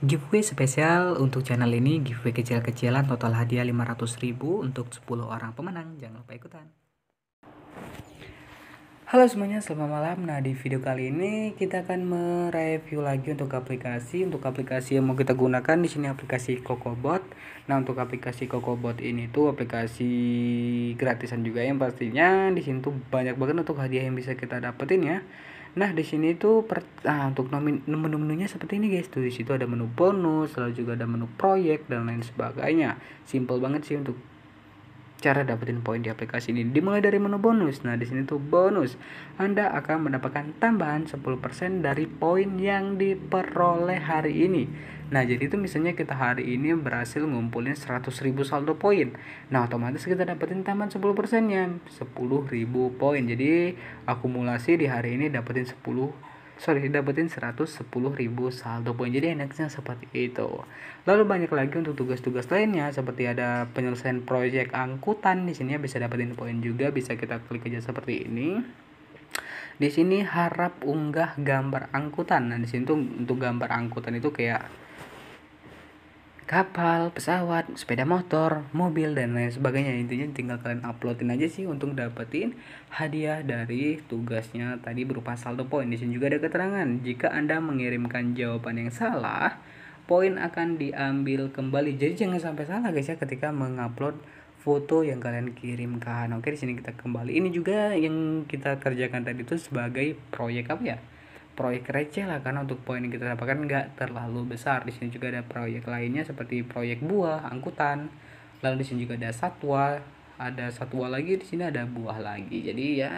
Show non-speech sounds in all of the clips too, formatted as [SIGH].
Giveaway spesial untuk channel ini, giveaway kecil-kecilan total hadiah ribu untuk 10 orang pemenang. Jangan lupa ikutan. Halo semuanya, selamat malam. Nah, di video kali ini kita akan mereview lagi untuk aplikasi. Untuk aplikasi yang mau kita gunakan di sini aplikasi Kokobot. Nah, untuk aplikasi Kokobot ini tuh aplikasi gratisan juga yang pastinya di sini tuh banyak banget untuk hadiah yang bisa kita dapetin ya. Nah, di sini tuh per, nah, untuk nomin, menu-menunya seperti ini guys. Tuh di situ ada menu bonus, lalu juga ada menu proyek dan lain sebagainya. Simple banget sih untuk Cara dapetin poin di aplikasi ini dimulai dari menu bonus. Nah, di sini tuh bonus. Anda akan mendapatkan tambahan 10% dari poin yang diperoleh hari ini. Nah, jadi itu misalnya kita hari ini berhasil ngumpulin 100.000 saldo poin. Nah, otomatis kita dapetin tambahan 10%-nya, 10.000 poin. Jadi, akumulasi di hari ini dapetin 10 sorry dapetin 110.000 saldo poin jadi enaknya seperti itu lalu banyak lagi untuk tugas-tugas lainnya seperti ada penyelesaian proyek angkutan di sini ya, bisa dapetin poin juga bisa kita klik aja seperti ini di sini harap unggah gambar angkutan nah di sini tuh untuk gambar angkutan itu kayak kapal, pesawat, sepeda motor, mobil dan lain sebagainya. Intinya tinggal kalian uploadin aja sih untuk dapetin hadiah dari tugasnya tadi berupa saldo poin. Di sini juga ada keterangan jika Anda mengirimkan jawaban yang salah, poin akan diambil kembali. Jadi jangan sampai salah guys ya ketika mengupload foto yang kalian kirimkan. Oke, di sini kita kembali. Ini juga yang kita kerjakan tadi itu sebagai proyek apa ya? proyek receh lah karena untuk poin yang kita dapatkan nggak terlalu besar di sini juga ada proyek lainnya seperti proyek buah angkutan lalu di sini juga ada satwa ada satwa lagi di sini ada buah lagi jadi ya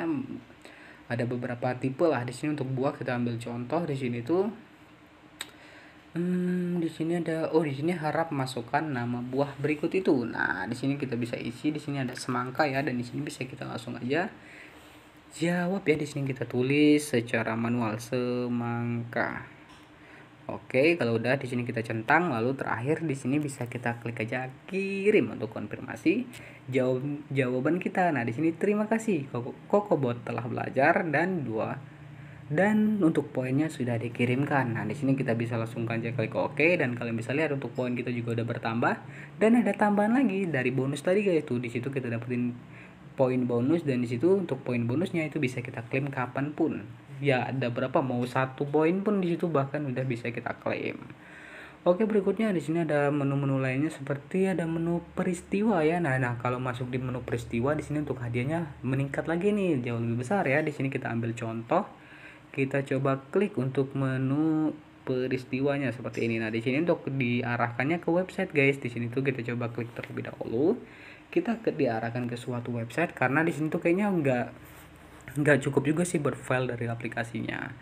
ada beberapa tipe lah di sini untuk buah kita ambil contoh di sini tuh hmm, di sini ada oh di sini harap masukkan nama buah berikut itu nah di sini kita bisa isi di sini ada semangka ya dan di sini bisa kita langsung aja jawab ya di sini kita tulis secara manual semangka Oke, kalau udah di sini kita centang, lalu terakhir di sini bisa kita klik aja kirim untuk konfirmasi jawab jawaban kita. Nah, di sini terima kasih Kokobot telah belajar dan dua dan untuk poinnya sudah dikirimkan. Nah, di sini kita bisa langsung aja klik OK dan kalian bisa lihat untuk poin kita juga udah bertambah dan ada tambahan lagi dari bonus tadi yaitu di situ kita dapetin poin bonus dan disitu untuk poin bonusnya itu bisa kita klaim kapan pun ya ada berapa mau satu poin pun disitu bahkan udah bisa kita klaim Oke berikutnya di sini ada menu-menu lainnya seperti ada menu peristiwa ya. Nah, nah kalau masuk di menu peristiwa di sini untuk hadiahnya meningkat lagi nih jauh lebih besar ya. Di sini kita ambil contoh, kita coba klik untuk menu peristiwanya seperti ini. Nah di sini untuk diarahkannya ke website guys. Di sini tuh kita coba klik terlebih dahulu kita ke, diarahkan ke suatu website karena di sini tuh kayaknya nggak nggak cukup juga sih buat file dari aplikasinya.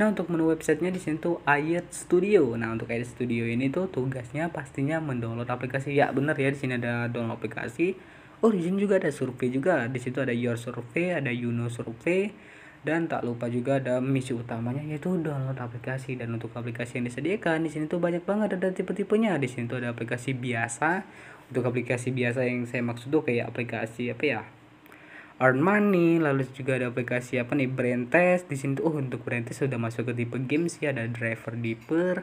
Nah untuk menu websitenya di sini tuh Ayat Studio. Nah untuk Ayat Studio ini tuh tugasnya pastinya mendownload aplikasi. Ya bener ya di sini ada download aplikasi. Oh di sini juga ada survei juga. Di situ ada Your Survey, ada Yuno Survey, dan tak lupa juga ada misi utamanya yaitu download aplikasi dan untuk aplikasi yang disediakan di sini tuh banyak banget ada tipe-tipenya di sini tuh ada aplikasi biasa untuk aplikasi biasa yang saya maksud tuh kayak aplikasi apa ya earn money lalu juga ada aplikasi apa nih brand test di sini tuh oh untuk brand test sudah masuk ke tipe game sih ada driver deeper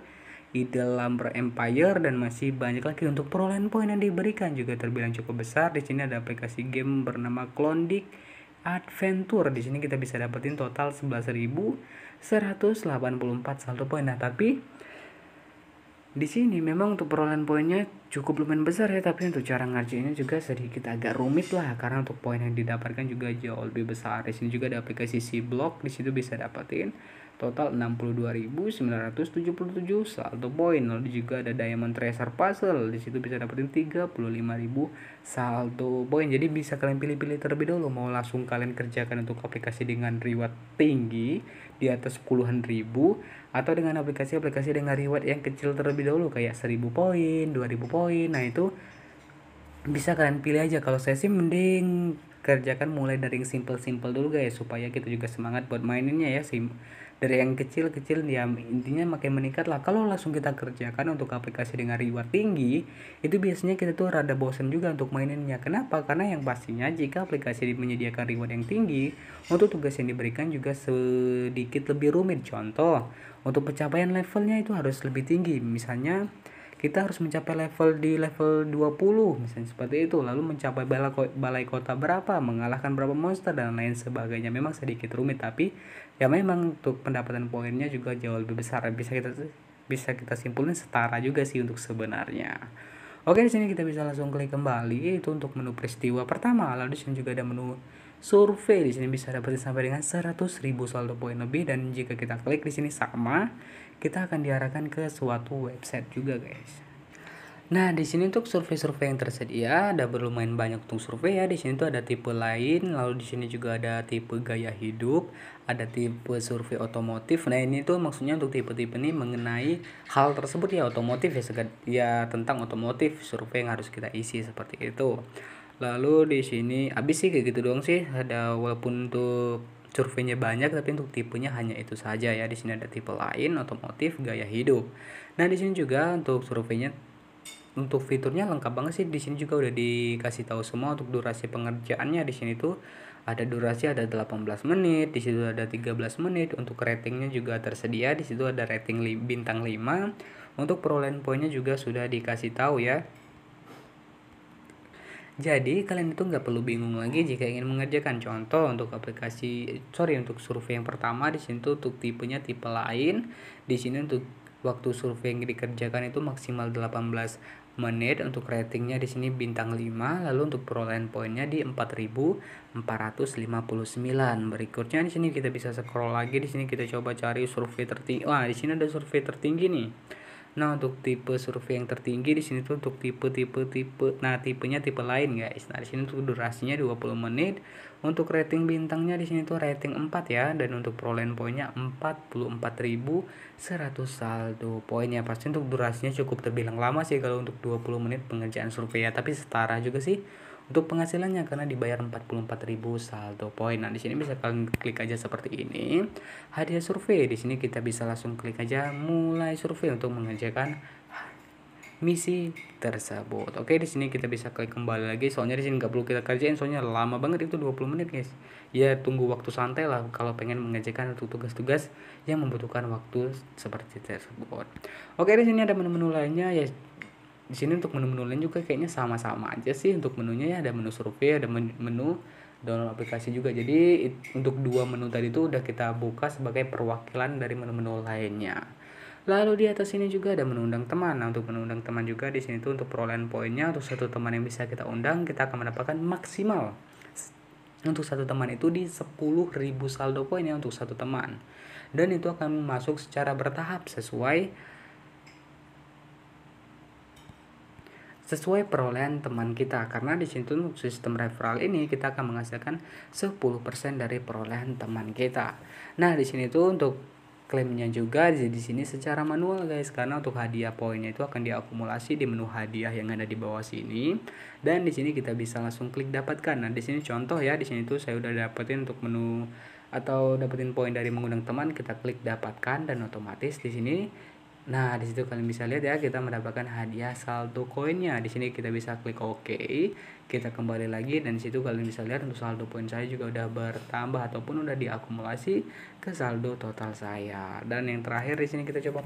di Lumber Empire dan masih banyak lagi untuk perolehan poin yang diberikan juga terbilang cukup besar. Di sini ada aplikasi game bernama Klondik Adventure di sini kita bisa dapetin total 11.184 saldo poin. Nah, tapi di sini memang untuk perolehan poinnya cukup lumayan besar ya tapi untuk cara ngerjainnya juga sedikit agak rumit lah karena untuk poin yang didapatkan juga jauh lebih besar di sini juga ada aplikasi C Block di situ bisa dapetin total 62.977 saldo poin lalu juga ada Diamond Treasure Puzzle di situ bisa dapetin 35.000 saldo poin jadi bisa kalian pilih-pilih terlebih dahulu mau langsung kalian kerjakan untuk aplikasi dengan reward tinggi di atas puluhan ribu atau dengan aplikasi-aplikasi dengan reward yang kecil terlebih dahulu kayak 1000 poin 2000 poin poin nah itu bisa kalian pilih aja kalau saya sih mending kerjakan mulai dari yang simple-simple dulu guys supaya kita juga semangat buat maininnya ya sim dari yang kecil-kecil ya intinya makin meningkat lah kalau langsung kita kerjakan untuk aplikasi dengan reward tinggi itu biasanya kita tuh rada bosen juga untuk maininnya kenapa karena yang pastinya jika aplikasi menyediakan reward yang tinggi untuk tugas yang diberikan juga sedikit lebih rumit contoh untuk pencapaian levelnya itu harus lebih tinggi misalnya kita harus mencapai level di level 20 misalnya seperti itu lalu mencapai balai kota berapa mengalahkan berapa monster dan lain sebagainya memang sedikit rumit tapi ya memang untuk pendapatan poinnya juga jauh lebih besar bisa kita bisa kita simpulin setara juga sih untuk sebenarnya Oke di sini kita bisa langsung klik kembali itu untuk menu peristiwa pertama lalu di sini juga ada menu survei di sini bisa dapat sampai dengan 100.000 saldo poin lebih dan jika kita klik di sini sama kita akan diarahkan ke suatu website juga guys Nah, di sini untuk survei-survei yang tersedia ada berlumayan banyak untuk survei ya. Di sini tuh ada tipe lain, lalu di sini juga ada tipe gaya hidup, ada tipe survei otomotif. Nah, ini tuh maksudnya untuk tipe-tipe ini mengenai hal tersebut ya otomotif ya, ya tentang otomotif survei yang harus kita isi seperti itu. Lalu di sini habis sih kayak gitu doang sih. Ada walaupun untuk surveinya banyak tapi untuk tipenya hanya itu saja ya di sini ada tipe lain otomotif gaya hidup nah di sini juga untuk surveinya untuk fiturnya lengkap banget sih di sini juga udah dikasih tahu semua untuk durasi pengerjaannya di sini tuh ada durasi ada 18 menit, di situ ada 13 menit, untuk ratingnya juga tersedia, di situ ada rating bintang 5. Untuk perolehan poinnya juga sudah dikasih tahu ya. Jadi kalian itu nggak perlu bingung lagi jika ingin mengerjakan contoh untuk aplikasi sorry untuk survei yang pertama di sini tuh untuk tipenya tipe lain di sini untuk waktu survei yang dikerjakan itu maksimal 18 menit untuk ratingnya di sini bintang 5 lalu untuk perolehan poinnya di 4459 berikutnya di sini kita bisa scroll lagi di sini kita coba cari survei tertinggi wah di sini ada survei tertinggi nih Nah untuk tipe survei yang tertinggi di sini tuh untuk tipe tipe tipe nah tipenya tipe lain guys. Nah di sini tuh durasinya 20 menit. Untuk rating bintangnya di sini tuh rating 4 ya dan untuk perolehan poinnya seratus saldo poinnya Pasti untuk durasinya cukup terbilang lama sih kalau untuk 20 menit pengerjaan survei ya, tapi setara juga sih untuk penghasilannya karena dibayar 44.000 saldo poin. Nah, di sini bisa kalian klik aja seperti ini. Hadiah survei. Di sini kita bisa langsung klik aja mulai survei untuk mengerjakan misi tersebut. Oke, di sini kita bisa klik kembali lagi. Soalnya di sini nggak perlu kita kerjain, soalnya lama banget itu 20 menit, guys. Ya tunggu waktu santai lah kalau pengen mengerjakan untuk tugas-tugas yang membutuhkan waktu seperti tersebut. Oke, di sini ada menu-menu lainnya ya di sini untuk menu-menu lain juga kayaknya sama-sama aja sih untuk menunya ya ada menu survei ada menu download aplikasi juga jadi it, untuk dua menu tadi itu udah kita buka sebagai perwakilan dari menu-menu lainnya lalu di atas ini juga ada menu undang teman nah untuk menu undang teman juga di sini tuh untuk perolehan poinnya untuk satu teman yang bisa kita undang kita akan mendapatkan maksimal untuk satu teman itu di 10.000 saldo poinnya untuk satu teman dan itu akan masuk secara bertahap sesuai sesuai perolehan teman kita karena di situ untuk sistem referral ini kita akan menghasilkan 10% dari perolehan teman kita. Nah, di sini tuh untuk klaimnya juga jadi di sini secara manual guys karena untuk hadiah poinnya itu akan diakumulasi di menu hadiah yang ada di bawah sini dan di sini kita bisa langsung klik dapatkan nah di sini contoh ya di sini tuh saya udah dapetin untuk menu atau dapetin poin dari mengundang teman kita klik dapatkan dan otomatis di sini Nah, di situ kalian bisa lihat ya kita mendapatkan hadiah saldo koinnya. Di sini kita bisa klik OK, kita kembali lagi dan di situ kalian bisa lihat untuk saldo poin saya juga udah bertambah ataupun udah diakumulasi ke saldo total saya. Dan yang terakhir di sini kita coba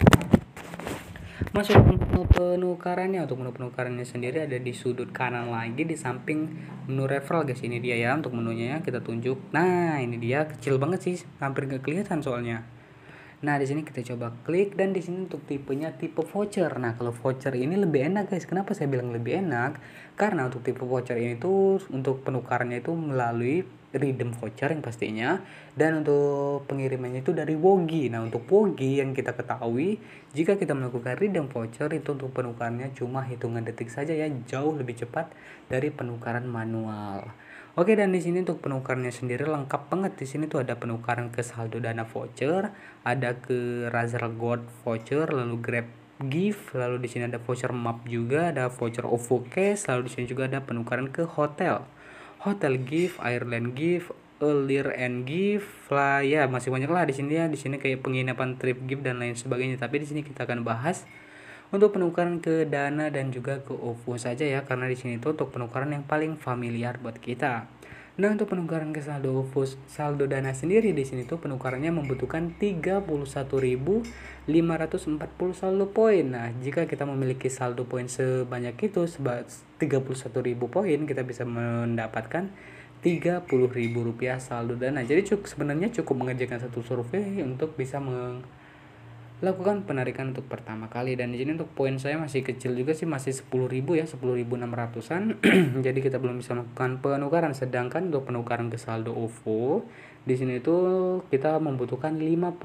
masuk menu penukarannya untuk menu penukarannya sendiri ada di sudut kanan lagi di samping menu referral guys ini dia ya untuk menunya ya kita tunjuk nah ini dia kecil banget sih hampir nggak kelihatan soalnya Nah, di sini kita coba klik dan di sini untuk tipenya tipe voucher. Nah, kalau voucher ini lebih enak, guys. Kenapa saya bilang lebih enak? Karena untuk tipe voucher ini tuh untuk penukarannya itu melalui redeem voucher yang pastinya dan untuk pengirimannya itu dari Wogi. Nah, untuk Wogi yang kita ketahui jika kita melakukan redeem voucher itu untuk penukarannya cuma hitungan detik saja ya, jauh lebih cepat dari penukaran manual. Oke dan di sini untuk penukarannya sendiri lengkap banget di sini tuh ada penukaran ke saldo dana voucher, ada ke Razer Gold voucher, lalu Grab gift lalu di sini ada voucher map juga ada voucher OVO cash lalu di sini juga ada penukaran ke hotel hotel gift airline gift earlier and gift lah ya masih banyak lah di sini ya di sini kayak penginapan trip gift dan lain sebagainya tapi di sini kita akan bahas untuk penukaran ke Dana dan juga ke OVO saja ya karena di sini itu untuk penukaran yang paling familiar buat kita. Nah, untuk penukaran ke saldo OVO, saldo Dana sendiri di sini tuh penukarannya membutuhkan 31.540 saldo poin. Nah, jika kita memiliki saldo poin sebanyak itu sebab 31.000 poin kita bisa mendapatkan 30.000 rupiah saldo dana. Jadi cukup sebenarnya cukup mengerjakan satu survei untuk bisa meng lakukan penarikan untuk pertama kali dan di sini untuk poin saya masih kecil juga sih masih 10.000 ya 10.600-an [CLEARS THROAT] jadi kita belum bisa melakukan penukaran sedangkan untuk penukaran ke saldo OVO di sini itu kita membutuhkan 52.000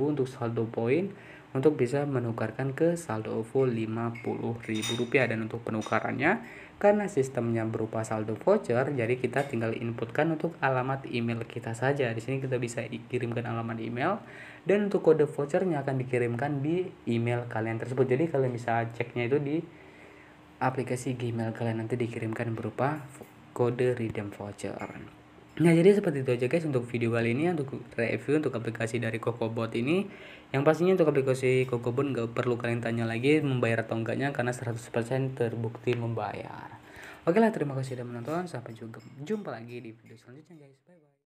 untuk saldo poin untuk bisa menukarkan ke saldo OVO rp rupiah dan untuk penukarannya karena sistemnya berupa saldo voucher jadi kita tinggal inputkan untuk alamat email kita saja di sini kita bisa dikirimkan alamat email dan untuk kode vouchernya akan dikirimkan di email kalian tersebut jadi kalian bisa ceknya itu di aplikasi Gmail kalian nanti dikirimkan berupa kode redeem voucher Nah jadi seperti itu aja guys untuk video kali ini untuk review untuk aplikasi dari Kokobot ini Yang pastinya untuk aplikasi Kokobot nggak perlu kalian tanya lagi membayar atau enggaknya karena 100% terbukti membayar Oke lah terima kasih sudah menonton sampai jumpa, jumpa lagi di video selanjutnya guys bye bye